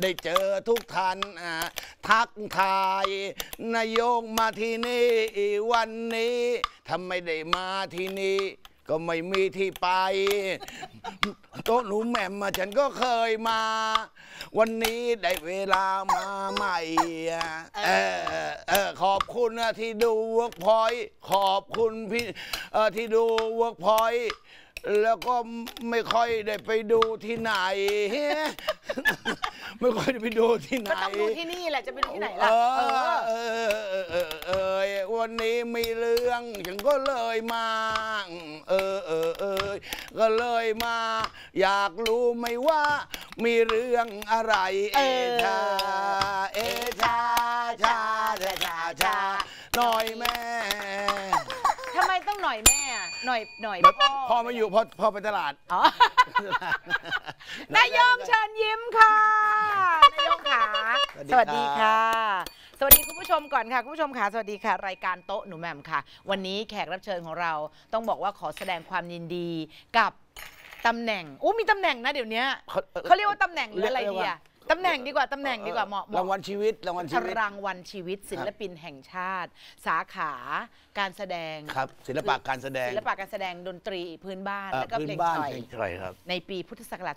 ได้เจอทุกท่านทักทายนายกมาที่นี่ วันนี้ทำไมได้มาที่นี่ ก็ไม่มีที่ไปโต๊ะหนูแม่มาฉันก็เคยมา วันนี้ได้เวลามาใหม่ขอบคุณที่ดูเวิร์กพอย ขอบคุณพี่ที่ดูเวิร์กพอยแล้วก็ไม่ค่อยได้ไปดูที่ไหน ไม่ค่อยได้ไปดูที่ไหนก็ต้องดูที่นี่แหละจะไปดูที่ไหนล่ะเออเออเออเออวันนี้มีเรื่องฉันก็เลยมาเออเออเออ ก็เลยมา อยากรู้ไหมว่ามีเรื่องอะไร เอชาเอชาชาชาชาหน่อยแม่หน่อยแม่หน่อยหน่อยพ่อพ่อมาอยู่พ่อพ่อไปตลาดอ๋อนายงเชิญยิ้มค่ะนายงค่ะสวัสดีค่ะสวัสดีคุณผู้ชมก่อนค่ะคุณผู้ชมค่ะ สวัสดีค่ะรายการโต๊ะหนูแหม่มค่ะ วันนี้แขกรับเชิญของเราต้องบอกว่าขอแสดงความยินดีกับตำแหน่งอู้มีตำแหน่ง นะเดี๋ยวนี้เขาเรียกว่าตำแหน่งหรืออะไรดีอะตำแหน่งดีกว่าตำแหน่งดีกว่าเหมาะรางวัลชีวิตรางวัลชีวิตรางวัลชีวิต ศิลปินแห่งชาติ สาขาการแสดงครับศิลปะการแสดง ศิลปะการแสดงดนตรีพื้นบ้านแล้วก็เพลงไทยในปีพุทธศักราช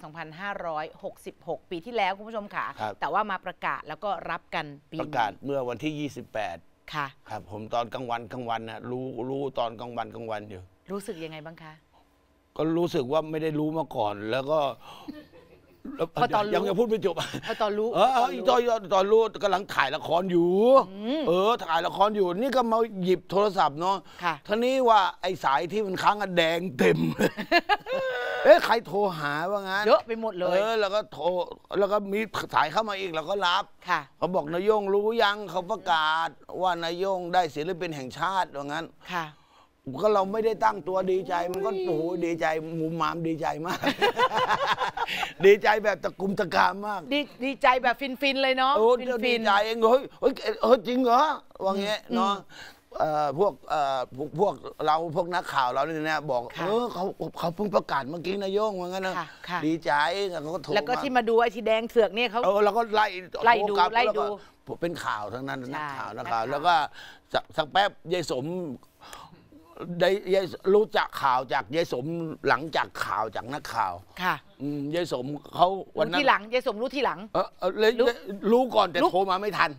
2566 ปีที่แล้วคุณผู้ชมค่ะแต่ว่ามาประกาศแล้วก็รับกันปีประกาศเมื่อวันที่ 28 ค่ะ ครับ ผมตอนกลางวันกลางวันนะรู้รู้ตอนกลางวันกลางวันอยู่ รู้สึกยังไงบ้างคะ ก็รู้สึกว่าไม่ได้รู้มาก่อนแล้วก็พอตอนรู้ยังยังพูดไม่จบพอตอนรู้ เออออตอนตอนรู้กำลังถ่ายละครอยู่ เออถ่ายละครอยู่ นี่ก็มาหยิบโทรศัพท์เนาะท่านี้ว่าไอ้สายที่มันค้างอะแดงเต็ม เอ๊ะใครโทรหาว่างั้นเยอะไปหมดเลย เออแล้วก็โทรแล้วก็มีสายเข้ามาอีกเราก็รับค่ะ เขาบอกนายโยงรู้ยังเขาประกาศ ว่านายโยงได้ศิลปินแห่งชาติว่างั้น ค่ะก็เราไม่ได้ตั้งตัวดีใจ มันก็โอ้โหดีใจหมูหมามดีใจมาก ดีใจแบบตะกุมตะกามมากดีดีใจแบบฟินฟินเลยเนาะฟินฟดีดีใจเองเฮ้ยเฮ้ยเฮ้ยจริงเหรอ ว่าเงี้ยเนาะพวกพวกพวกเราพวกนักข่าวเราเนี่ยนะบอกเออเขาเขาเพิ่งประกาศเมื่อกี้นายโยงว่างั้นนะะดีใจเขาก็โทรแล้วก็ที่มาดูไอ้ทีแดงเสือกเนี่ยเขาเออเราก็ไล่ไล่ดูไล่ดูเป็นข่าวทั้งนั้นนักข่าว นักข่าวับแล้วก็สักสักแป๊บยายสมได้ยายรู้จักข่าวจากยายสมหลังจากข่าวจากนักข่าว ค่ะ อืมยายสมเขาวันนั้นที่หลังยายสมรู้ที่หลัง เออเรู้รู้ก่อนแต่โทรมาไม่ทัน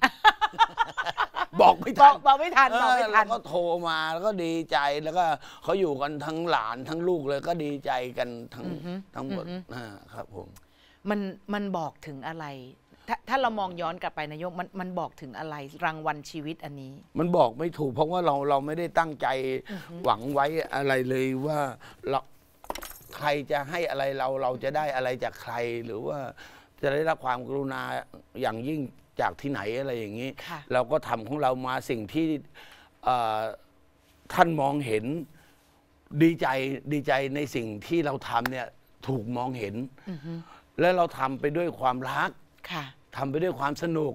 บอกไม่บทัอนกบอกไม่ทันบอกไม่ทันก็โทรมา แล้วก็ดีใจแล้วก็เขาอยู่กันทั้งหลานทั้งลูกเลยก็ดีใจกันทั้งทั้งหมดนะครับผมมันมันบอกถึงอะไรถ้าถ้าเรามองย้อนกลับไปนายกมันมันบอกถึงอะไร รางวัลชีวิตอันนี้ มันบอกไม่ถูกเพราะว่าเราเราไม่ได้ตั้งใจหวังไว้อะไรเลยว่าเราใครจะให้อะไรเราเราจะได้อะไรจากใคร หรือว่าจะได้รับความกรุณาอย่างยิ่งจากที่ไหนอะไรอย่างนี้ เราก็ทำของเรามาสิ่งที่ท่านมองเห็นดีใจดีใจในสิ่งที่เราทำเนี่ยถูกมองเห็น และเราทำไปด้วยความรักค่ะทำไปด้วยความสนุก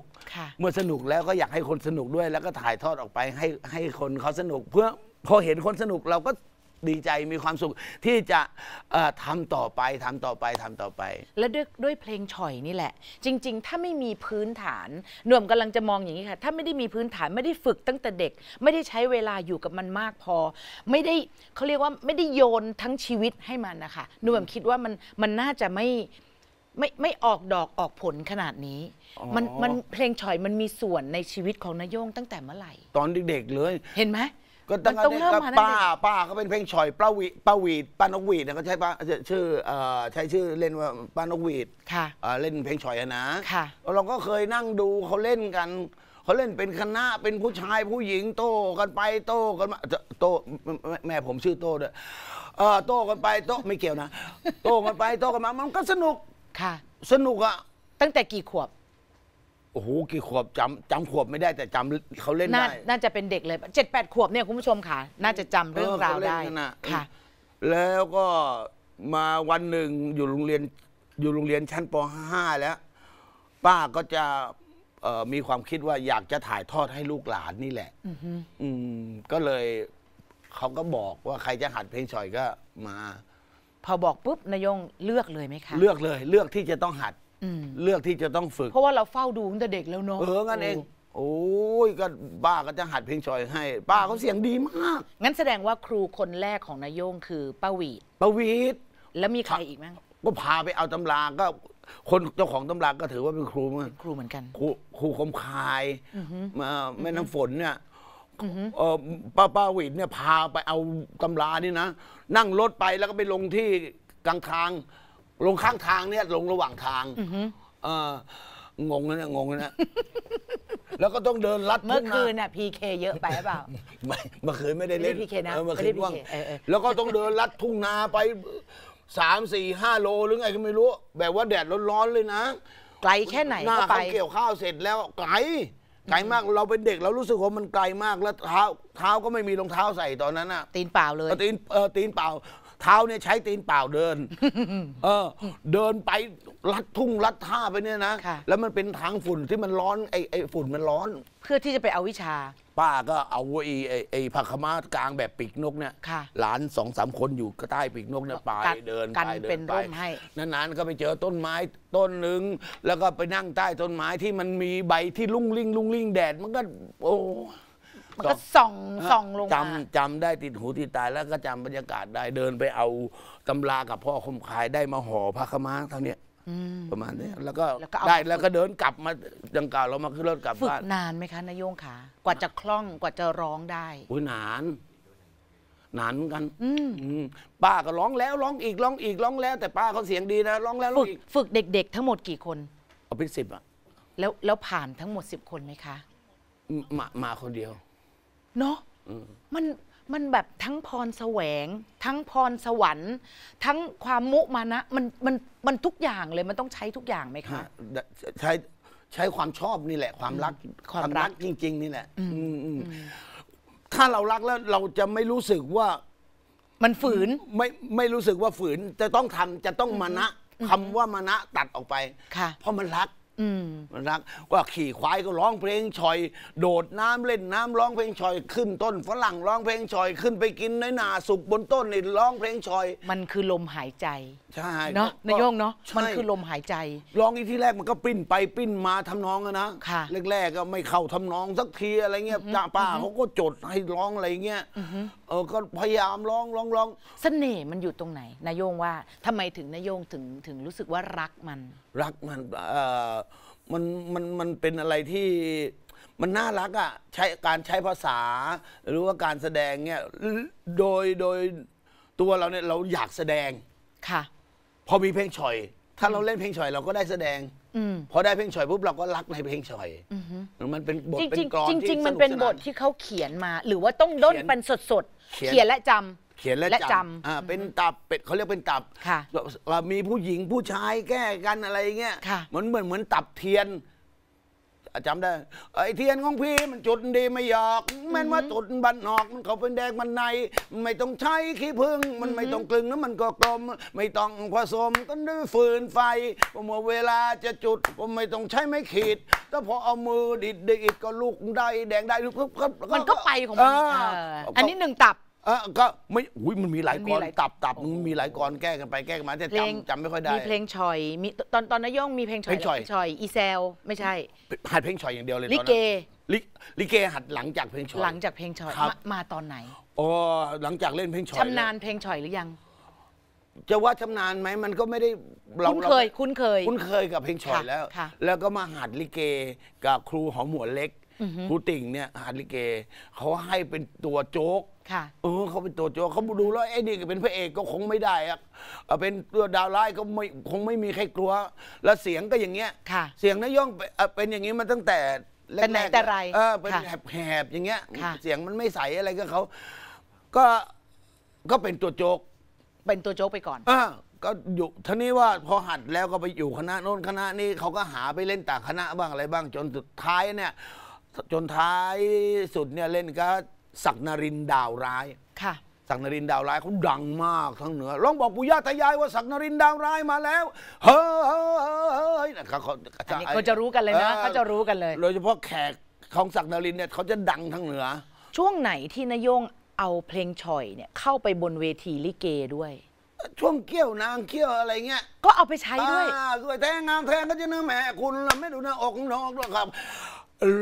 เมื่อสนุกแล้วก็อยากให้คนสนุกด้วย แล้วก็ถ่ายทอดออกไปให้ให้คนเขาสนุก เพื่อพอเห็นคนสนุกเราก็ดีใจมีความสุขที่จะทำทำต่อไปทำต่อไปทำต่อไป และด้วยด้วยเพลงฉ่อยนี่แหละ จริงๆ ถ้าไม่มีพื้นฐาน หน่วมกำลังจะมองอย่างนี้ค่ะถ้าไม่ได้มีพื้นฐานไม่ได้ฝึกตั้งแต่เด็กไม่ได้ใช้เวลาอยู่กับมันมากพอ ไม่ได้เขาเรียกว่าไม่ได้โยนทั้งชีวิตให้มันนะคะหน่วมคิดว่ามันมันน่าจะไม่ไม่ไม่ออกดอกออกผลขนาดนี้มันมันเพลงฉอยมันมีส่วนในชีวิตของนายโยงตั้งแต่เมื่อไหร่ตอนเด็กๆเลยเห็นไหมก็ตั้งแต่ก็ป้าป้าเขาเป็นเพลงฉอยป้าวีป้าวีดป้านกวีดนะเขาใช้ป้าชื่อใช้ชื่อเล่นว่าป้านกวีดค่ะเล่นเพลงฉอยนะค่ะ เราก็เคยนั่งดูเขาเล่นกัน เขาเล่นเป็นคณะเป็นผู้ชายผู้หญิงโต้กันไปโต้กันมาโต้แม่ผมชื่อโต้ด้วยโต้กันไปโต้ ไม่เกี่ยวนะโต้กันไปโต้กันมามันก็สนุกค่ะสนุกอะ ตั้งแต่กี่ขวบ โอ้โห กี่ขวบจำจำขวบไม่ได้แต่จำเขาเล่นได้ น่าจะเป็นเด็กเลยเจ็ดแปดขวบเนี่ย คุณผู้ชมค่ะ น่าจะจำเรื่องราวได้นค่ะ แล้วก็มาวันหนึ่งอยู่โรงเรียนอยู่โรงเรียนชั้นป .5 แล้ว ป้าก็จะมีความคิดว่าอยากจะถ่ายทอดให้ลูกหลานนี่แหละ อืมก็เลยเขาก็บอกว่าใครจะหัดเพลงฉ่อยก็มาพอบอกปุ๊บนายงเลือกเลยไหมคะ เลือกเลยเลือกที่จะต้องหัดเลือกที่จะต้องฝึก เพราะว่าเราเฝ้าดูตั้งแต่เด็กแล้วเนาะเอองั้นเองโอ้ยก็ป้าก็จะหัดเพลงชอยให้ ป้าเขาเสียงดีมาก งั้นแสดงว่าครูคนแรกของนายงคือป้าวีดป้าวีดแล้วมีใครอีกมั้งก็พาไปเอาตำราก็คนเจ้าของตำราก็ถือว่าเป็นครูมือนครูเหมือนกันครูครูคมคายมาแม่น้ำฝนเนี่ยป้าป้าหวิดเนี่ยพาไปเอาตำรานี่นะ นั่งรถไปแล้วก็ไปลงที่กลางทาง ลงข้างทางเนี่ยลงระหว่างทางงงนะนงงนะนแล้วก็ต้องเดินลัดเมื่อคืนน่ะพีเคเยอะไปหรือเปล่าไม่เมื่อคืนไม่ได้เล่นพีเคนะเมื่อคืนว่างแล้วก็ต้องเดินลัดทุ่งนาไปสามสี่ห้าโลหรือไงก็ไม่รู้ แบบว่าแดดร้อนๆเลยนะไกลแค่ไหนก็ไปเขาเกี่ยวข้าวเสร็จแล้วไกลไกลมากเราเป็นเด็กเรารู้สึกว่ามันไกลมากแล้วเท้าเท้าก็ไม่มีรองเท้าใส่ตอนนั้นอ่ะตีนเปล่าเลย ตีนเออตีนเปล่าเท้าเนี่ยใช้ตีนเปล่าเดิน เออ เดินไปลัดทุ่งลัดท่าไปเนี่ยนะ แล้วมันเป็นทางฝุ่นที่มันร้อนไอ้ไอฝุ่นมันร้อน เพื่อที่จะไปเอาวิชาป้าก็เอาไอ้ไอไอผัาขาม้ากลางแบบปีกนกเนี่ยหลานสองสามคนอยู่ก็ใต้ปีกนกเนี่ยไปเดินไปเดินไปนานๆก็ไปเจอต้นไม้ต้นหนึ่งแล้วก็ไปนั่งใต้ต้นไม้ที่มันมีใบที่ลุ่งลิ่งลุ่งลิ่งแดดมันก็ โอ้มันก็ส่องส่องลงจมาำจำได้ติดหูติดตาแล้วก็จำบรรยากาศได้เดินไปเอาตำรากับพ่อคมคายได้มาห่อผ้าขม้าเท่านี้ประมาณนี้แล้วก็ได้แล้วก็เดินกลับมาดังกล่าวเรามาขึ้นรถกลับฝึกนานไหมคะนายโยงขากว่าจะคล่องกว่าจะร้องได้อุ้ยนาน นานกันป้าก็ร้องแล้วร้องอีกร้องอีกร้องแล้ว แต่ป้าเขาเสียงดีนะ ร้องแล้วร้ฝึองกอีกฝึกเด็กๆ ทั้งหมดกี่คน เอาเป็นสิบอะแล้วแล้วผ่านทั้งหมดสิบคนไหมคะมามาคนเดียวเนาะมันมันแบบทั้งพรแสวง ทั้งพรสวรรค์ ทั้งความมุมานะมันมันมันทุกอย่างเลยมันต้องใช้ทุกอย่างไหมคะ ใช้ใช้ความชอบนี่แหละ ความรักความรักจริง ๆ นี่แหละถ้าเรารักแล้วเราจะไม่รู้สึกว่า มันฝืนไม่ไม่รู้สึกว่าฝืนจะต้องทำจะต้องมานะคำว่ามานะตัดออกไปค่ะเพราะมันรักมันรักก็ขี่ควายก็ร้องเพลงชอยโดดน้ำเล่นน้ำร้องเพลงชอย ขึ้นต้นฝรั่งร้องเพลงชอย ขึ้นไปกินในนาสุกบนต้นนี่ร้องเพลงชอย มันคือลมหายใจ ใช่เนาะนายโยงเนาะมันคือลมหายใจร้องอีกที่แรกมันก็ปิ้นไปปิ้นมาทำนองนะค่ะแรกๆก็ไม่เข้าทำนองสักทีอะไรเงี้ยจ้าป้าเขาก็จดให้ร้องอะไรเงี้ยเออก็พยายามร้องร้องร้องเสน่ห์มันอยู่ตรงไหนนายโยงว่าทำไมถึงนายโยงถึงถึงรู้สึกว่ารักมันรักมันมันมันมันเป็นอะไรที่มันน่ารักอะ่ะใช้การใช้ภาษาหรือว่าการแสดงเนี่ยโดยโดยตัวเราเนี่ยเราอยากแสดงค่ะ พอมีเพลงฉ่อย ถ้าเราเล่นเพลงฉ่อย เราก็ได้แสดงอพอได้เพลงฉ่อยปุ๊บเราก็รักในเพลงฉ่อยมันเป็นบทเป็นกรอนจริงจริงมันเป็นบทที่เขาเขียนมา หรือว่าต้องด้นเป็นสดๆเขียนและจำเขียนและจำอ่าเป็นตับเป็ดเขาเรียกเป็นตับค่ะว่ามีผู้หญิงผู้ชายแก้กันอะไรเงี้ย เหมือนเหมือนเหมือนตับเทียนจำได้ไอ้เทียนของพี่มันจุดดีไม่หยอกแม้ว่าจุดบันนอก มันเขาเป็นแดงมันในมันไม่ต้องใช้ขี้ผึ้งมันไม่ต้องกลึงแล้วมันก็กลมไม่ต้องผสมก็ด้วยฟืนไฟพอเมเวลาจะจุดก็ไม่ต้องใช้ไม้ขีดแต่พอเอามือดิดดิดก็ลูกได้ แดงได้ลูกมันก็ไปของมันอันนี้หนึ่งตับเออก็ไม่หุยมันมีหลายกรตับตับมันมีหลายกรแก้กันไปแก้กันมาแต่จำจำไม่ค่อยได้ มีเพลงชอย มีตอนตอนนายงมีเพลงชอยชอย อีเซล ไม่ใช่ หัดเพลงชอยอย่างเดียวเลยลิเก ลิลิเกหัดหลังจากเพลงชอย หลังจากเพลงชอย มาตอนไหน อ๋อหลังจากเล่นเพลงชอยชำนาญเพลงชอยหรือยัง จะว่าชำนาญไหมมันก็ไม่ได้เราคุ้นเคย คุ้นเคย คุ้นเคยกับเพลงชอยแล้วแล้วก็มาหัดลิเกกับครูหอมหัวเล็ก ครูติ่งเนี่ยหัดลิเกเขาให้เป็นตัวโจ๊กค่ะเออเขาเป็นตัวโจกเขาดูแล้วไอ้นี่เป็นพระเอกก็คงไม่ได้อะเป็นตัวดาวร้ายก็ไม่คงไม่มีใครกลัว แล้วเสียงก็อย่างเงี้ย ค่ะ เสียงนาย่องเป็นอเป็นอย่างนี้มาตั้งแต่รกแต่ไรเออเป็นแหบๆอย่างเงี้ยเสียงมันไม่ใสอะไรก็เขาก็ก็เป็นตัวโจกเป็นตัวโจ๊กไปก่อนอ่ก็อยู่ท่านี้ว่าพอหัดแล้วก็ไปอยู่คณะโน้นคณะนี้เขาก็หาไปเล่นต่างคณะบ้างอะไรบ้างจนสุดท้ายเนี่ย จนท้ายสุดเนี่ยเล่นก็ศักนรินดาวร้าย ค่ะศักนรินดาวร้ายเขาดังมากทั้งเหนือ ลองบอกปู่ย่าตายายว่าศักนรินดาวร้ายมาแล้ว เฮ้ยเขานีเขาจะรู้กันเลยนะเขาจะรู้กันเลย โดยเฉพาะแขกของศักนรินเนี่ยเขาจะดังทั้งเหนือ ช่วงไหนที่นายงเอาเพลงฉอยเนี่ย เข้าไปบนเวทีลิเกด้วย ช่วงเกี้ยวนางเกี้ยวอะไรเงี้ย ก็เอาไปใช้ด้วยด้วยแทงงามแทงก็จะเนื้อแม่คุณไม่ดูหน้าอกน้องหรอกครับ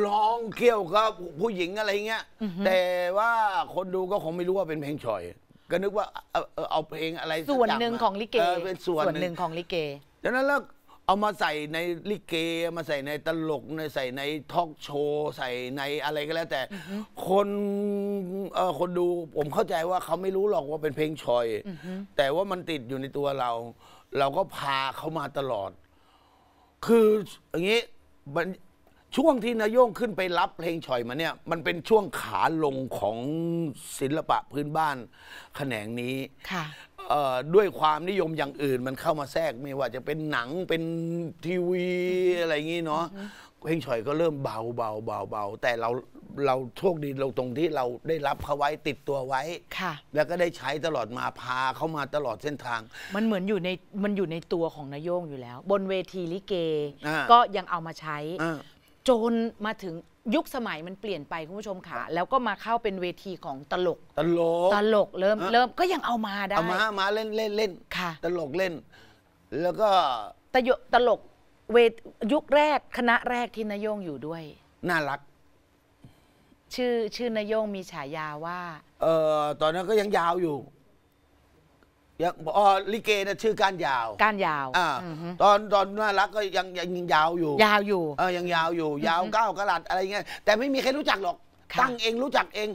ร้องเกี่ยวกับ ผู้หญิงอะไรเงี้ยแต่ว่าคนดูก็คงไม่รู้ว่าเป็นเพลงชอย ก็นึกว่าเอาเอเอาเพลงอะไรส่วนหนึ่งของลิเกเป็นส่วนหนึ่งของลิเกดังนั้นแล้วเอามาใส่ในลิเกมาใส่ในตลกในใส่ในทอล์กโชว์ใส่ในอะไรก็แล้วแต่คนเอ่อคนดูผมเข้าใจว่าเขาไม่รู้หรอกว่าเป็นเพลงชอย แต่ว่ามันติดอยู่ในตัวเรา เราก็พาเขามาตลอด คืออย่างนี้มันช่วงที่นายโย่งขึ้นไปรับเพลงฉ่อยมาเนี่ยมันเป็นช่วงขาลงของศิลปะพื้นบ้านแขนงนี้ ค่ะ ด้วยความนิยมอย่างอื่น มันเข้ามาแทรกไม่ว่าจะเป็นหนังเป็นทีวีอะไรอย่างนี้เนาะเพลงฉ่อยก็เริ่มเบาเบาเบาเบาแต่เราเราโชคดีเราตรงที่เราได้รับเขาไว้ติดตัวไว้ค่ะ แล้วก็ได้ใช้ตลอดมาพาเขามาตลอดเส้นทาง มันเหมือนอยู่ในมันอยู่ในตัวของนายโยงอยู่แล้ว บนเวทีลิเกก็ยังเอามาใช้จนมาถึงยุคสมัยมันเปลี่ยนไปคุณผู้ชมค่ะ แล้วก็มาเข้าเป็นเวทีของตลกตลกตลกเริ่มเริ่มก็ยังเอามาได้ เอามามาเล่นเล่นเล่นค่ะ ตลกเล่น แล้วก็ตยตลกเวทยุคแรกคณะแรกที่นายงอยู่ด้วย น่ารัก ชื่อชื่อนายงมีฉายาว่า เออตอนนั้นก็ยังยาวอยู่ยัง๋อลิเกนะชื่อการยาวก้านยาวอ่าตอนตอนน่ารักก็ยังยังยาวอยู่ ยาวอยู่ เออยังยาวอยู่ ยาวเก้ากระลัดอะไรเงี้ยแต่ไม่มีใครรู้จักหรอก ตั้งเองรู้จักเอง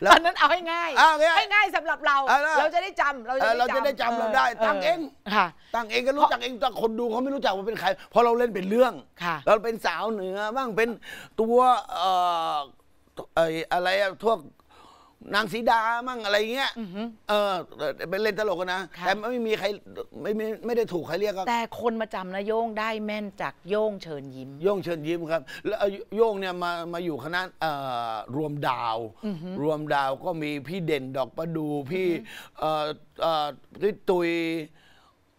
แล้วอนนั้นเอาให้ง่ายเอาให้ง่ายสำหรับเราเราจะได้จำเราเราจะได้จำเราได้ตั้งเองค่ะตั้งเองก็รู้จักเองแต่คนดูเขาไม่รู้จักว่าเป็นใครพอเราเล่นเป็นเรื่องค่ะเราเป็นสาวเหนือบ้างเป็นตัวเอ่อไออะไรทัพวกนางสีดามั่งอะไรเงี้ยเออไปเล่นตลกกันนะ แต่ไม่มีใคร ไม่ไม่ไม่ได้ถูกใครเรียกแต่คนมาจำนะโย่งได้แม่นจากโย่งเชิญยิ้ม โย่งเชิญยิ้มครับ แล้วโย่งเนี่ยมามาอยู่คณะรวมดาว รวมดาวก็มีพี่เด่นดอกประดูพี่เอ่พี่ตุย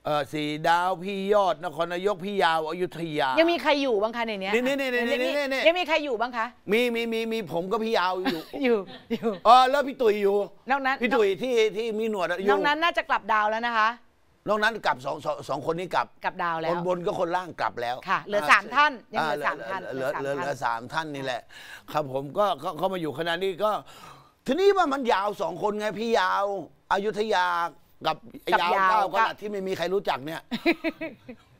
เออสีดาวพี่ยอดนครนายกพี่ยาวอยุธยา ยังมีใครอยู่บ้างคะในนี้นี่นี่นี่นี่นี่นี่นี่ยังมีใครอยู่บ้างคะ มีมีมีมีผมก็พี่ยาวอยู่ อยู่อยู่เออแล้วพี่ตุ๋ยอยู่ นอกนั้นพี่ตุ๋ยที่ที่มีหนวดอยู่นอกนั้นน่าจะกลับดาวแล้วนะคะนอกนั้นกลับสองสองคนนี้กลับกลับดาวแล้คบนบนก็คนล่างกลับแล้วค่ะเหลือสามท่านยังเหลือสามท่านเหลือเหลือสามท่านนี่แหละ ครับผมก็เข้ามาอยู่ขณะนี้ก็ทีนี้ว่ามันยาวสองคนไงพี่ยาวอายุทยากับยาวเก้ากักะที่ไม่มีใครรู้จักเนี่ย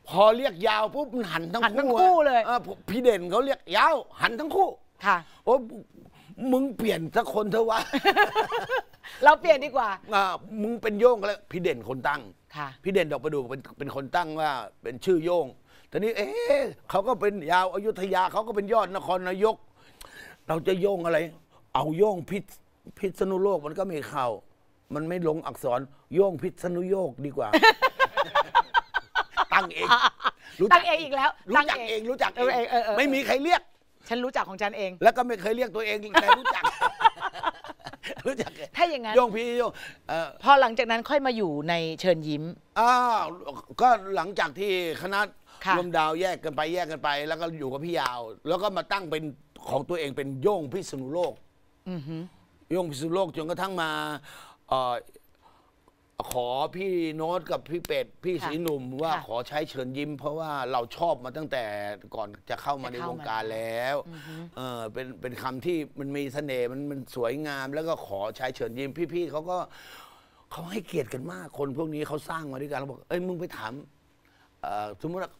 พอเรียกยาวปุ๊บมันหันทั้งหันทั้งคู่เลยพี่เด่นเขาเรียกยาวหันทั้งคู่ ค่ะโอ้มึงเปลี่ยนสักคนเถอะวะเราเปลี่ยนดีกว่าอ่ามึงเป็นโย่งแล้วพี่เด่นคนตั้ง ค่ะ พี่เด่นดอกประดู่เป็นเป็นคนตั้งว่า เป็นชื่อโยงทีนี้ เอ๊ะเขาก็เป็นยาวอยุธยาเขาก็เป็นยอดนครนายก เราจะโยงอะไร เอาโยงพิษ พิษณุโลกมันก็ไม่เข้ามันไม่ลงอักษรโยงพิษณุโยกดีกว่า ตั้งเอง รู้จัตั้กงเองอีกแล้ว รู้จักเอง รู้จักเอง ไม่มีใครเรียก ฉันรู้จักของฉันเอง แล้วก็ไม่เคยเรียกตัวเองแต่รู้จัก รู้จักถ้าอย่างนั้นโยงพี่โยง่พอหลังจากนั้นค่อยมาอยู่ในเชิญยิ้มอ้าวก็หลังจากที่คณะรวมดาวแยกกันไปแยกกันไป แล้วก็อยู่กับพี่ยาว แล้วก็มาตั้งเป็นของตัวเองเป็นโย่งพิษณุโลกโย่งพิษณุโลกจนกระทั่งมาขอพี่โน้ตกับพี่เป็ด พี่สีหนุ่มว่าขอใช้เชิญยิ้มเพราะว่าเราชอบมาตั้งแต่ก่อนจะเข้ามาในวงการแล้ว เออเป็นเป็นคำที่มันมีเสน่ห์มันมันสวยงาม แล้วก็ขอใช้เชิญยิ้มพี่ๆเขาก็เขาให้เกียรติกันมากคนพวกนี้เขาสร้างมาด้วยกันเราบอกเอ้ยมึงไปถามสมมติว่า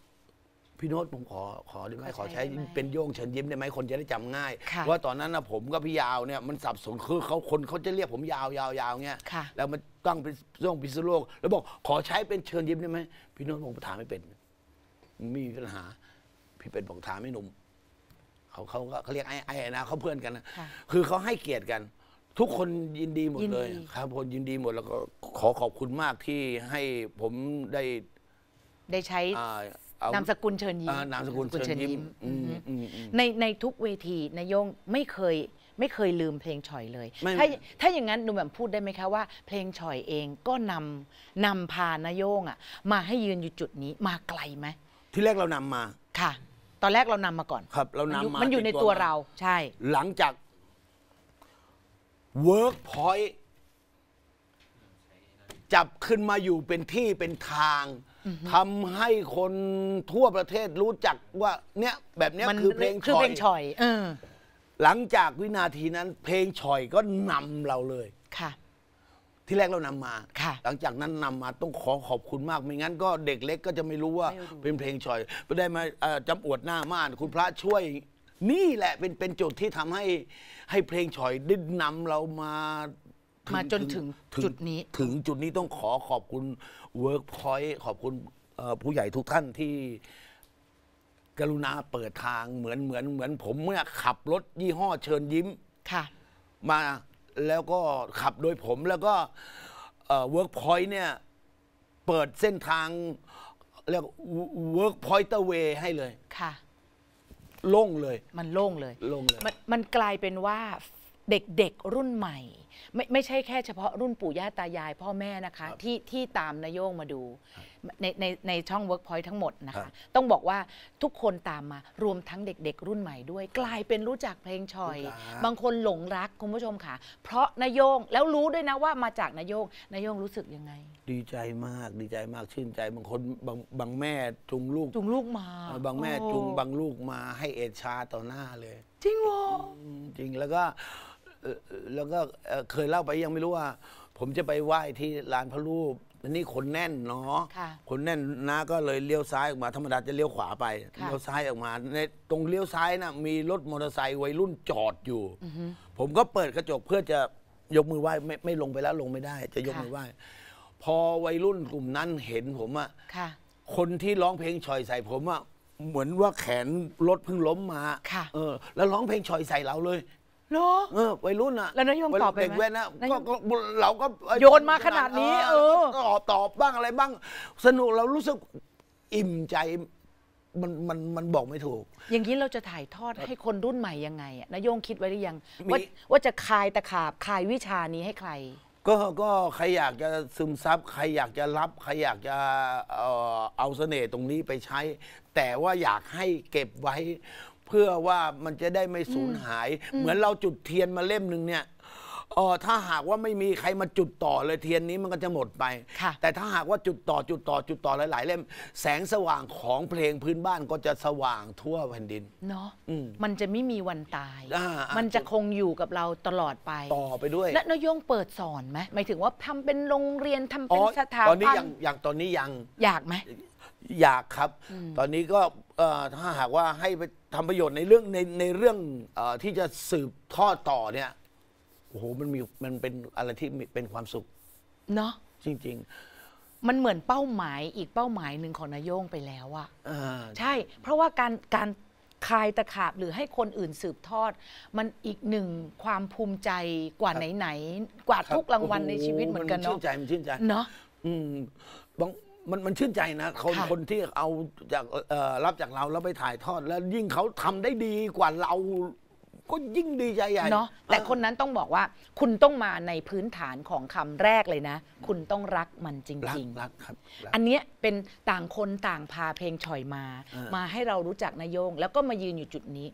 พี่โน้ตผมขอขอได้ไหมขอใช้เป็นโย่งเชิญยิ้มได้ไหมคนจะได้จำง่ายว่าตอนนั้นนะผมกับพี่ยาวเนี่ย มันสับสนคือเขาคนเขาจะเรียกผมยาวยาวยาวเงี้ยแล้วมันตั้งเป็นโย่งพิศโลก แล้วบอก ขอใช้เป็นเชิญยิ้มได้ไหมพี่โน้ตผมถามไม่เป็นมีปัญหา พี่เป็นบอกถามไม่หนุ่มเขาเขาเขาเรียกไอ้ไอ้นะเขาเพื่อนกันนะคือเขาให้เกียรติกัน ทุกคนยินดีหมดเลยครับคนยินดีหมดแล้วก็ขอขอบคุณมากที่ให้ผมได้ได้ใช้นามสกุลเชิญยิ้มนามสกุลเชิญยิ้มในในทุกเวทีนายงไม่เคยไม่เคยลืมเพลงฉ่อยเลยถ้าถ้าอย่างนั้นดูแบบพูดได้ไหมคะว่าเพลงฉ่อยเองก็นำนำพานายงอ่ะ มาให้ยืนอยู่จุดนี้มาไกลไหม ที่แรกเรานำมา ค่ะ ตอนแรกเรานำมาก่อน ครับเรานำมา มันอยู่ในตัวเราใช่ หลังจากเวิร์กพอยต์จับขึ้นมาอยู่เป็นที่เป็นทางทำให้คนทั่วประเทศรู้จักว่า เนี่ย แบบเนี้ยคือเพลงคือเพลงอยหลังจากวินาทีนั้น เพลงชอยก็นำเราเลยค่ะที่แรกเรานำมาหลังจากนั้นนำมาต้องขอขอบคุณมากไม่งั้น ก็เด็กเล็กก็จะไม่รู้ว่าเป็นเพลงชอยไปได้มาจำอวดหน้าม่านคุณพระช่วย นี่แหละเป็นเป็นจุดที่ทำให้ให้เพลงชอยได้นำเรามามาจนถึงจุดนี้ ถึงจุดนี้ต้องขอขอบคุณเวิร์กพอยต์ขอบคุณผู้ใหญ่ทุกท่านที่ กรุณาเปิดทางเหมือนเหมือนเหมือนผมเมื่อ ขับรถยี่ห้อเชิญยิ้มค่ะ มาแล้วก็ขับโดยผมแล้วก็เวิร์กพอยต์เนี่ย เปิดเส้นทางเรียกเวิร์กพอยต์เวย์ให้เลยค่ะ โล่งเลย มันโล่งเลยโล่งเลยมันกลายเป็นว่าเด็กๆรุ่นใหม่ไม่ ไม่ใช่แค่เฉพาะรุ่นปู่ย่าตายายพ่อแม่นะคะ ที่ที่ตามนายโยงมาดูในในในช่อง Workpoint ทั้งหมดนะคะ ต้องบอกว่าทุกคนตามมารวมทั้งเด็ก ๆ รุ่นใหม่ ด้วย กลายเป็นรู้จักเพลงชอย บางคนหลงรักคุณผู้ชมค่ะ เพราะนายโยงแล้วรู้ด้วยนะว่ามาจากนายโยงนายโยงรู้สึกยังไง ดีใจมากดีใจมาก ชื่นใจบางคนบางบางแม่จุงลูกจุงลูกมาบางแม่จุงบางลูกมาให้เอชาต่อหน้าเลย จริงวะจริงแล้วก็แล้วก็เคยเล่าไปยังไม่รู้ว่า ผมจะไปไหว้ที่ลานพระรูปอันนี้คนแน่นเนาะคนแน่นนะก็เลยเลี้ยวซ้ายออกมาธรรมดาจะเลี้ยวขวาไปเลี้ยวซ้ายออกมาในตรงเลี้ยวซ้ายนะ่ะมีรถมอเตอร์ไซค์วัยรุ่นจอดอยู่ ผมก็เปิดกระจกเพื่อจะยกมือไหว้ไม่ไม่ลงไปแล้วลงไม่ได้ จะยกมือไหว้พอวัยรุ่นกลุ่มนั้นเห็นผมอะคนที่ร้องเพลงชอยใส่ผมอะเหมือนว่าแขนรถเพิ่งล้มมาเออแล้วร้องเพลงชอยใส่เราเลยเหรอเออวัยรุ่นอะแล้วนายยงตอบไปไไปเด็กไหมว้นนะนก็ก็เราก็โยนมาขนาดนี้ เออ ก็ตอบตอบบ้างอะไรบ้าง สนุกเรารู้สึกอิ่มใจมันมันมันบอกไม่ถูก อย่างนี้เราจะถ่ายทอดให้คนรุ่นใหม่ยังไงอะนายโยงคิดไว้หรือยัง ว่าว่าจะคลายตะขาบคลายวิชานี้ให้ใคร ก็ก็ใครอยากจะซึมซับใครอยากจะรับใครอยากจะเออเอาเสน่ห์ตรงนี้ไปใช้ แต่ว่าอยากให้เก็บไว้เพื่อว่ามันจะได้ไม่สูญหายเหมือนเราจุดเทียนมาเล่มหนึ่งเนี่ยเออถ้าหากว่าไม่มีใครมาจุดต่อเลยเทียนนี้มันก็จะหมดไป แต่ถ้าหากว่าจุดต่อจุดต่อจุดต่อหลาย ๆ เล่ม แสงสว่างของเพลงพื้นบ้านก็จะสว่างทั่วแผ่นดิน เนาะมันจะไม่มีวันตาย มันจะคงอยู่กับเราตลอดไปต่อไปด้วยและนโยงเปิดสอนไหมหมายถึงว่าทำเป็นโรงเรียนทำเป็นสถาบันตอนนี้ยังตอนนี้ยังอยากไหมอยากครับตอนนี้ก็ถ้าหากว่าให้ไปทำประโยชน์ในเรื่องในในเรื่องที่จะสืบทอดต่อเนี่ย โอ้โหมันมีมันเป็นอะไรที่เป็นความสุข เนาะจริง ๆ มันเหมือนเป้าหมายอีกเป้าหมายหนึ่งของนายโยงไปแล้วอะใช่ เพราะว่าการการคลายตะขาบหรือให้คนอื่นสืบทอด มันอีกหนึ่งความภูมิใจกว่าไหนๆกว่าทุกรางวัลในชีวิตเหมือนกันเนาะชื่นใจมันชื่นใจเนาะบางมันมันชื่นใจนะคนคนที่เอาจากรับจากเราแล้วไปถ่ายทอดแล้วยิ่งเขาทำได้ดีกว่าเรา ก็ยิ่งดีใจใหญ่เนาะแต่คนนั้นต้องบอกว่าคุณต้องมาในพื้นฐานของคำแรกเลยนะ คุณต้องรักมันจรริงๆรักครับ อันเนี้ยเป็นต่างคนต่างพาเพลงฉ่อยมา มาให้เรารู้จักนายงแล้วก็มายืนอยู่จุดนี้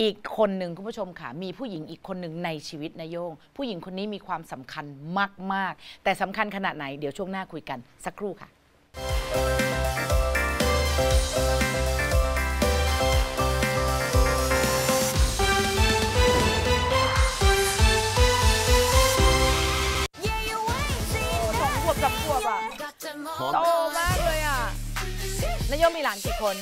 อีกคนหนึ่งคุณผู้ชมค่ะ มีผู้หญิงอีกคนหนึ่งในชีวิตนายงผู้หญิงคนนี้มีความสำคัญมาก ๆ แต่สำคัญขนาดไหนเดี๋ยวช่วงหน้าคุยกันสักครู่ค่ะขวบกับขวบอ่ะโตมากเลยอ่ะนายโยมีหลานกี่คน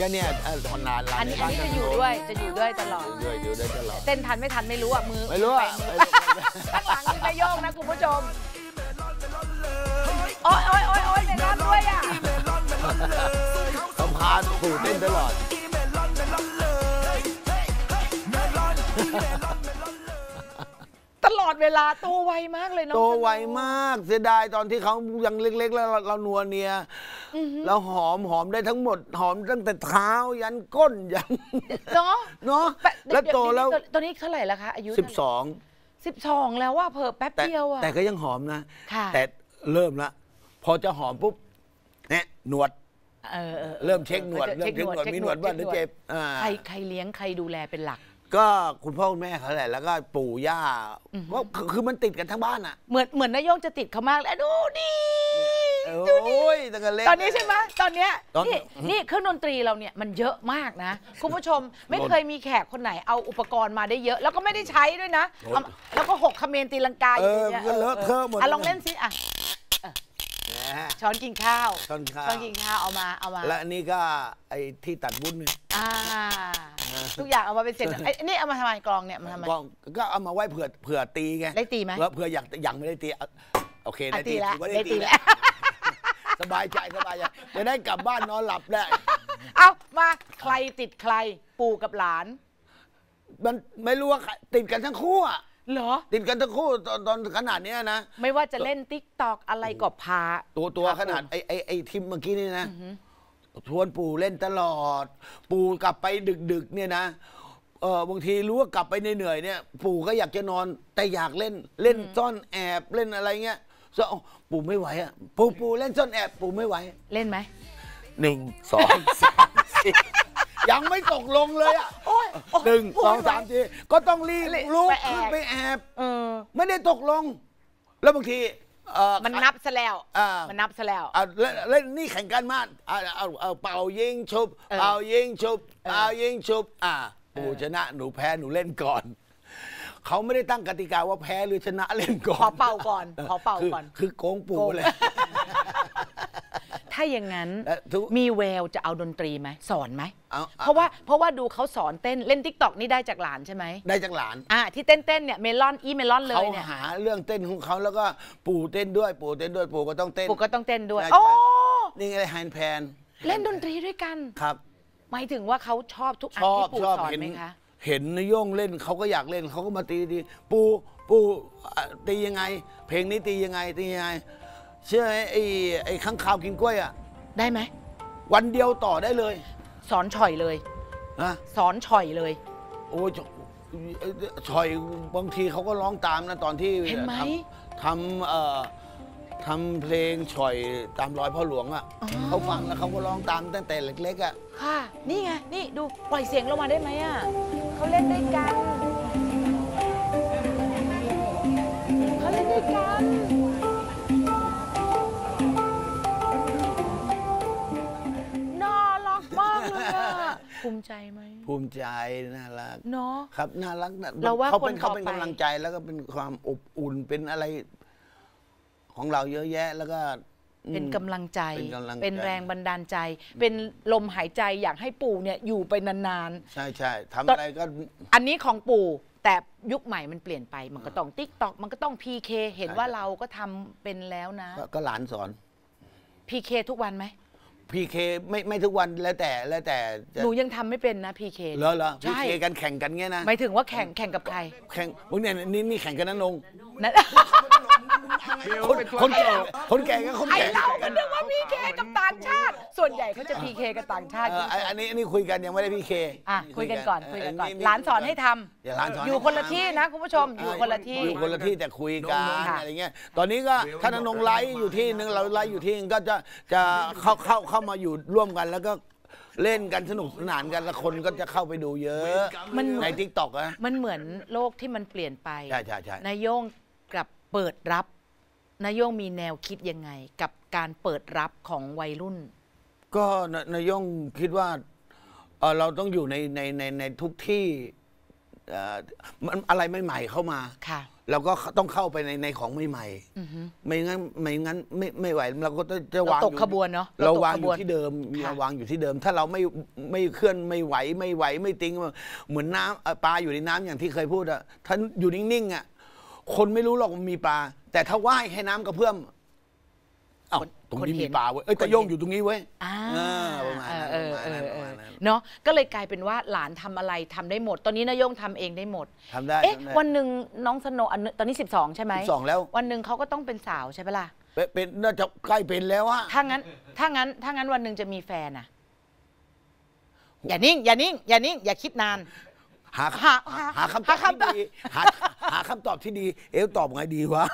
ก็เนี่ยเออคนลานลนอันนี้อันนี้จะอยู่ด้วยจะอยู่ด้วยตลอดอยู่ด้วยตลอดเต้นทันไม่ทันไม่รู้อ่ะมือไม่รู้อะะข้างหลังคือนายโยมนะคุณผู้ชมโอ๊ยโอ๊ยโอ๊ยโอ๊ยด้วยอ่ะสำคาญผู่เต้นตลอด ตลอดเวลา โตไวมากเลยน้องโตไวมาก เสียดายตอนที่เขายังเล็ก ๆ แล้วเรานัวเนียเราหอมหอมได้ทั้งหมด หอมตั้งแต่เท้ายันก้น ยันเนาะเนาะแล้วโตแล้วตอนนี้เท่าไหร่แล้วคะอายุสสสิิบองบสองแล้วว่าเพิ่มแป๊บเดียวอะแต่ก็ยังหอมนะแต่เริ่มละ พอจะหอมปุ๊บเนี่ยหนวดเออเริ่มเช็คหนวดเริ่มเช็คหนวดมีหนวดบ้างหรือเจ็บใครใครเลี้ยงใครดูแลเป็นหลัก ก็คุณพ่อคุณแม่เขาแหละแล้วก็ปู่ย่าก็คือมันติดกันทั้งบ้านอ่ะเหมือนเหมือนนายกงจะติดเขามากแล้วดูดีดูดีตั้งเลตอนนี้ใช่ไหมตอนเนี้ยนี่นี่เครื่องดนตรีเราเนี่ยมันเยอะมากนะคุณผู้ชมไม่เคยมีแขกคนไหนเอาอุปกรณ์มาได้เยอะ แล้วก็ไม่ได้ใช้ด้วยนะแล้วก็หกคเมนตีลังกาอยู่เนี่ยเลอะเทอะหมดอ่ะ ลองเล่นสิอ่ะช้อนกินข้าวช้อนข้าวช้อนกินข้าวเอามาเอามา และนี่ก็ไอ้ที่ตัดวุ้นเนี่ยอ่า ทุกอย่างเอามาเป็นเสร็จไอ้นี่เอามาทำไมกรองเนี่ยมาทำไมก็ก็เอามาไว้เผื่อเผื่อตีไงได้ตีไหมเผื่ออยากอยากไม่ได้ตีโอเคได้ตีแล้วได้ตีแล้วสบายใจสบายใจจะได้กลับบ้านนอนหลับได้เอามาใครติดใครปู่กับหลาน มันไม่รู้ว่าติดกันทั้งคู่อะเหรอติดกันทั้งคู่ตอนตอนขนาดเนี้ยนะ ไม่ว่าจะเล่นติ๊กตอกอะไรก็พาตัวตัวขนาดไอไอไอทิมเมื่อกี้นี่นะชวนปู่เล่นตลอด ปู่กลับไปดึกๆ เนี่ยนะเออบางทีรู้ว่ากลับไปเหนื่อยเนี่ย ปู่ก็อยากจะนอนแต่อยากเล่นเล่นซ่อนแอบเล่นอะไรเงี้ยซ่อปู่ไม่ไหวอ่ะปู่ปู่เล่นซ่อนแอบปู่ไม่ไหวเล่นไหมหนึ่งสองสามสี่ยังไม่ตกลงเลยอ่ะหนึ่งสองสามที ก็ต้องรีบลุกขึ้นไปแอบไม่ได้ตกลง แล้วบางทีมันนับซะแล้วมันนับซะแล้วเล่นนี่แข่งกันมากเอาเป่ายิงชุบเป่ายิงชุบเป่ายิงชุบ อ่าผู้ชนะหนูแพ้หนูเล่นก่อนเขาไม่ได้ตั้งกติกาว่าแพ้หรือชนะเล่นก่อนขอเป่าก่อนขอเป่าก่อนคือ โกงปูเลยถ้าอย่างนั้นมีแววจะเอาดนตรีไหมสอนไหมเพราะว่าเพราะว่าดูเขาสอนเต้นเล่นทิกตอกนี่ได้จากหลานใช่ไหมได้จากหลานอ่าที่เต้นเต้นเนี่ยเมลอนอีเมลอนเลยเนี่ยเขาหาเรื่องเต้นของเขาแล้วก็ปู่เต้นด้วยปู่เต้นด้วยปู่ก็ต้องเต้นปู่ก็ต้องเต้นด้วยโอ้นี่อะไรไฮนแพน เล่นดนตรีด้วยกันครับ หมายถึงว่าเขาชอบทุกอันที่ปู่สอนไหมคะเห็นนโยงเล่นเขาก็อยากเล่นเขาก็มาตีดี ปู่ปู่ตียังไง เพลงนี้ตียังไงตียังไงเชื่อไหมไอ้ไอ้ข้างคาวกินกล้วยอ่ะได้ไหมวันเดียวต่อได้เลย สอนฉ่อยเลยนะสอนฉ่อยเลย โอ้ย่อยบางทีเขาก็ร้องตามนะตอนที่เห็นไหมทำทำเอ่อทำเพลง่อยตามรอยพ่อหลวงอ่ะเขาฟังแล้วเขาก็ร้องตามตั้งแต่เล็ก ๆอ่ะค่ะ นี่ไงนี่ดูปล่อยเสียงลงมาได้ไหมอ่ะเขาเล่นด้วยกันเขาเล่นด้วยกันภูมิใจไหมภูมิใจน่ารักเนาะครับน่ารักนะเราว่าเขาเป็นเขาเป็นกำลังใจแล้วก็เป็นความอบอุ่นเป็นอะไรของเราเยอะแยะ แล้วก็ เป็นกำลังใจ เป็นแรงบันดาลใจ เป็นลมหายใจอยากให้ปู่เนี่ยอยู่ไปนานๆใช่ใช่ทำอะไรก็ อันนี้ของปู่ แต่ยุคใหม่มันเปลี่ยนไป มันก็ต้องติ๊กตอกมันก็ต้องพีเคเห็นว่าเราก็ทำเป็นแล้วนะก็หลานสอนพีเคทุกวันไหมพีเคไม่ไม่ทุกวันแล้วแต่แล้วแต่ หนูยังทำไม่เป็นนะพีเคเหรอเหรอพีเคกันแข่งกันเงี้ยนะหมายถึงว่าแข่งแข่งกับใคร แข่งพวกเนี่ยนี่นี่แข่งกันนะนงนัคนคนแก่คนแก่ก็คนไอแก่เราคินึกว่าพีเคกับต่างชาติ ส่วนใหญ่เขาจะพีเคกับต่างชาติ อันนี้อันนี้คุยกันยังไม่ได้พีเคอ่ะคุยกันก่อนคุยกันก่อน หลานสอนให้ทำอย่าหลานสอนอยู่คนละที่นะ คุณผู้ชม อยู่คนละที่อยู่คนละที่แต่คุยกันอะไรเงี้ยตอนนี้ก็ท่านนงไลฟ์อยู่ที่หนึงเราไลฟ์อยู่ที่หนึงก็จะจะเข้าเข้าเข้ามาอยู่ร่วมกัน แล้วก็เล่นกันสนุกสนานกันแล้วคนก็จะเข้าไปดูเยอะนในทิกตอกอะมันเหมือนโลกที่มันเปลี่ยนไป ใช่ใช่ใช่นายโย่งกลับเปิดรับนายงมีแนวคิดยังไงกับการเปิดรับของวัยรุ่น ก็นนายงคิดว่าเเราต้องอยู่ในในในในทุกที่อมันอะไรใหม่ๆเข้ามา ค่ะเราก็ต้องเข้าไปในในของใหม่ๆไม่งั้นไม่งั้นไม่ไม่ไหวเราก็จะวางตกขบวนเนาะ เราวางอยู่ที่เดิมเราวางอยู่ที่เดิม ถ้าเราไม่ไม่เคลื่อนไม่ไหวไม่ไหวไม่ติ้งเหมือนน้ำปลาอยู่ในน้ำอย่างที่เคยพูดอะถ้าอยู่นิ่งๆอะคนไม่รู้หรอกมันมีปลา แต่ถ้าว่ายให้น้ำกระเพื่อมเอ้าตรงนี้มีปลาเว้ยเอ้ย็ตะโย่งอยู่ตรงนี้เว้ยอ่าประมาณนั้นเอปอระมาณเอนอประมาณเนาะก็เลยกลายเป็นว่า หลานทำอะไรทำได้หมด ตอนนี้นายงทำเองได้หมดทำได้ เอ๊ะวันหนึ่งน้องสโนอนตอนนี้12 ใช่ไหมสิบสองแล้ว วันหนึ่งเขาก็ต้องเป็นสาวใช่ปะล่ะเป็นเป็นน่าจะใกล้เป็นแล้วอะถ้างั้น ถ้างั้น ถ้างั้นวันหนึ่งจะมีแฟนอะอย่านิ่งอย่านิ่งอย่านิ่งอย่าคิดนานหาหาาคำตอบที่ดีหาหาคำตอบที่ดี เอลตอบไงดีวะ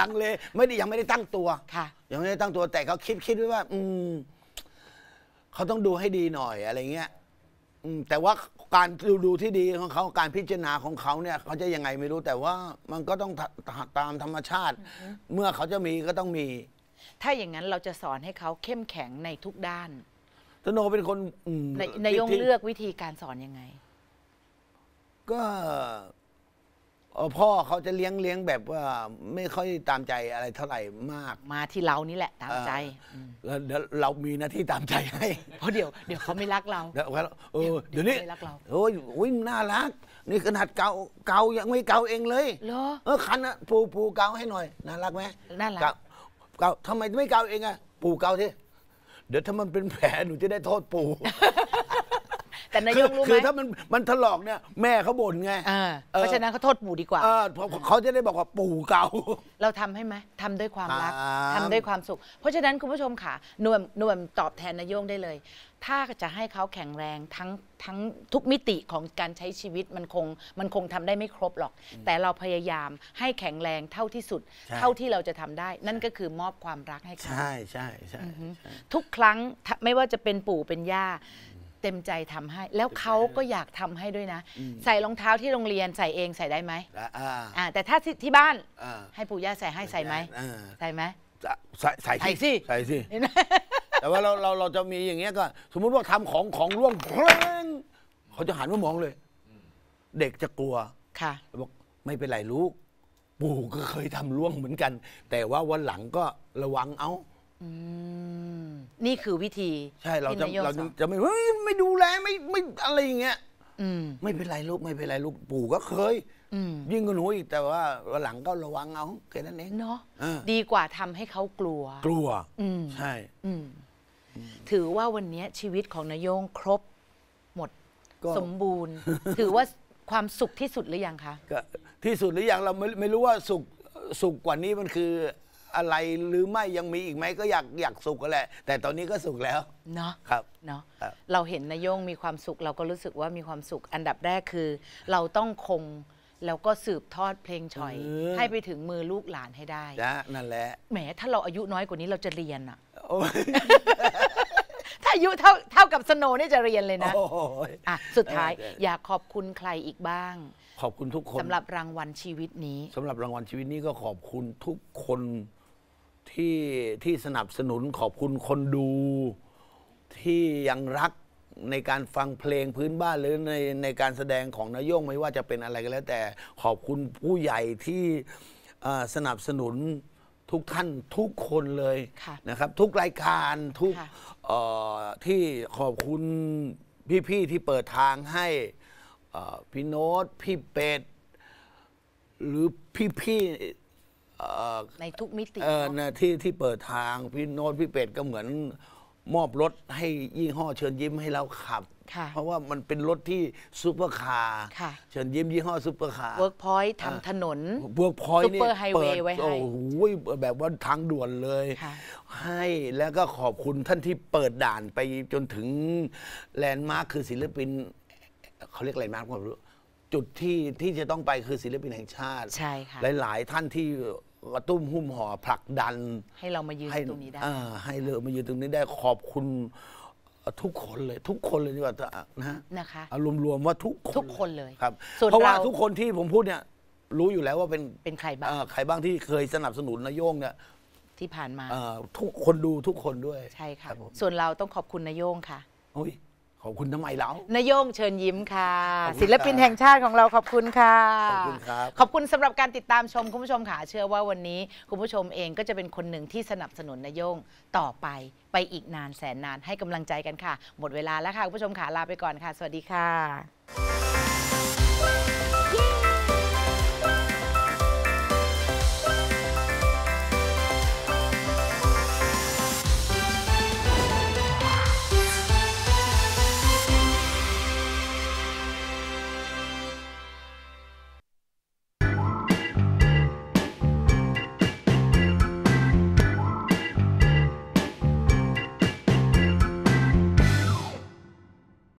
ลังเลไม่ได้ยังไม่ได้ตั้งตัวค่ะ ยังไม่ได้ตั้งตัวแต่เขาคิดคิดไว้ว่า อืมเขาต้องดูให้ดีหน่อย อะไรเงี้ยอืม แต่ว่าการดูดูที่ดีของเขาการพิจารณาของเขาเนี่ยเขาจะยังไงไม่รู้แต่ว่า มันก็ต้องตามธรรมชาติ เมื่อเขาจะมีก็ต้องมี ถ้าอย่างนั้นเราจะสอนให้เขาเข้มแข็งในทุกด้านตโนเป็นคนในยงเลือกวิธีการสอนยังไงก็พ่อเขาจะเลี้ยงเลี้ยงแบบว่าไม่ค่อยตามใจอะไรเท่าไหร่มาก มาที่เรานี่แหละ ตามใจแล้วเรามีหน้าที่ตามใจให้ เพราะเดี๋ยว เดี๋ยวเขาไม่รักเราเดี๋ยวเออเดี๋ยวนี้โอ้ยวิ่งน่ารัก นี่ขนาดเกาเกายังไม่เกาเองเลยเหรอเออคันนะปูปูเกาให้หน่อยน่ารักไหมน่ารักเกาทำไมไม่เกาเองอ่ะปูเกาที่เดี๋ยวถ้ามันเป็นแผลหนูจะได้โทษปูแต่นายกรู้ไหมคือถ้ามันมันถลอกเนี่ยแม่เขาบ่นไงเพราะฉะนั้นเขาโทษปู่ดีกว่าเเขาจะได้บอกว่าปู่เก่า เราทำให้ไหมทำด้วยความรักทำด้วยความสุข เพราะฉะนั้นคุณผู้ชมค่ะนวมนวมตอบแทนนายกได้เลย ถ้าจะให้เขาแข็งแรงทั้งทั้งทุกมิติของการใช้ชีวิตมันคงมันคงทำได้ไม่ครบหรอก แต่เราพยายามให้แข็งแรงเท่าที่สุด เท่าที่เราจะทำได้ นั่นก็คือมอบความรักให้เขาใช่ใช่ใช่ทุกครั้งไม่ว่าจะเป็นปู่เป็นย่าเต็มใจทำให้แล้วเขาก็อยากทำให้ด้วยนะใส่รองเท้าที่โรงเรียนใส่เองใส่ได้ไหมแต่ถ้าที่บ้านให้ปู่ย่าใส่ให้ใส่ไหมใส่ไหมใส่ใส่สิใส่สิแต่ว่าเราเราเราจะมีอย่างเงี้ยก็สมมุติว่าทำของของร่วงเขาจะหันมามองเลย เด็กจะกลัวค่ะบอกไม่เป็นไรลูกปู่ก็เคยทำร่วงเหมือนกัน แต่ว่าวันหลังก็ระวังเอานี่คือวิธี ใช่เราจะเราจะไม่เฮ้ยไม่ดูแลไม่ไม่อะไรอย่างเงี้ยไม่เป็นไรลูกไม่เป็นไรลูกปู่ก็เคยยิ่งกันหนูอีกแต่ว่าหลังก็ระวังเอาแค่นั้นเองเนาะดีกว่าทำให้เขากลัว กลัวใช่ถือว่าวันนี้ชีวิตของนายโยงครบหมดสมบูรณ์ ถือว่าความสุขที่สุดหรือยังคะที่สุดหรือยังเราไม่ไม่รู้ว่าสุขสุขกว่านี้มันคืออะไรหรือไม่ยังมีอีกไหมก็อยากอยากสุขกแหละ แต่ตอนนี้ก็สุขแล้วเนาะครับเนาะเราเห็นนายโยงมีความสุขเราก็รู้สึกว่ามีความสุข อันดับแรกคือ เราต้องคงแล้วก็สืบทอดเพลงชอย ให้ไปถึงมือลูกหลานให้ได้นั่นแหละแหมถ้าเราอายุน้อยกว่านี้เราจะเรียนอ่ะถ้าอายุเท่าเท่ากับสโนนี่จะเรียนเลยนะอ่ะสุดท้ายอยากขอบคุณใครอีกบ้าง ขอบคุณทุกคนสำหรับรางวัลชีวิตนี้สำหรับรางวัลชีวิตนี้ก็ขอบคุณทุกคนที่ที่สนับสนุนขอบคุณคนดู ที่ยังรักในการฟังเพลงพื้นบ้านหรือในในการแสดงของนายโย่งไม่ว่าจะเป็นอะไรก็แล้วแต่ขอบคุณผู้ใหญ่ที่สนับสนุนทุกท่านทุกคนเลยนะครับ ทุกรายการทุกที่ขอบคุณ พี่ ๆ ที่เปิดทางให้พี่โน้ตพี่เป็ด หรือพี่ๆในทุกมิตินที่ที่เปิดทางพี่โน้ตพี่เป็ดก็เหมือนมอบรถให้ยี่ห้อเชิญยิ้มให้เราขับ เพราะว่ามันเป็นรถที่ซูเปอร์คาร์เชิญยิ้มยี่ห้อซูเปอร์คาร์เวิร์กพอยท์ทำถนนเวิร์กพอยท์เนี่ยเปิดโอ้โหแบบว่าทางด่วนเลยให้แล้วก็ขอบคุณท่านที่เปิดด่านไปจนถึงแลนด์มาร์คคือศิลปินเขาเรียกอะไรมาร์คผมรู้จุดที่ที่จะต้องไปคือศิลปินแห่งชาติ ใช่ค่ะหลาย ๆ ท่านที่กระตุ้มหุ้มห่อผลักดัน ให้เรามายืนตรงนี้ได้ให้เรามายืนตรงนี้ได้ขอบคุณ ทุกคนเลย ทุกคนเลยดีกว่านะฮะนะคะรวมรวมว่าทุกคนทุกคนเลยครับเพราะว่าทุกคนที่ผมพูดเนี่ย รู้อยู่แล้วว่าเป็นเป็นใครบ้างใครบ้างที่เคยสนับสนุนนายโยงเนี่ยที่ผ่านมาทุกคนดูทุกคนด้วยใช่ค่ะส่วนเราต้องขอบคุณนายโยงค่ะขอบคุณทำไมเ้านายงเชิญยิ้มค่ะ ศิลปินแห่งชาติของเรา ขอบคุณค่ะ ขอบคุณครับ ขอบคุณสำหรับการติดตามชม คุณผู้ชมค่ะ เชื่อว่าวันนี้ คุณผู้ชมเองก็จะเป็นคนหนึ่งที่สนับสนุนนายงต่อไปไปอีกนานแสนนานให้กำลังใจกันค่ะ หมดเวลาแล้วค่ะ คุณผู้ชมค่ะลาไปก่อนค่ะสวัสดีค่ะ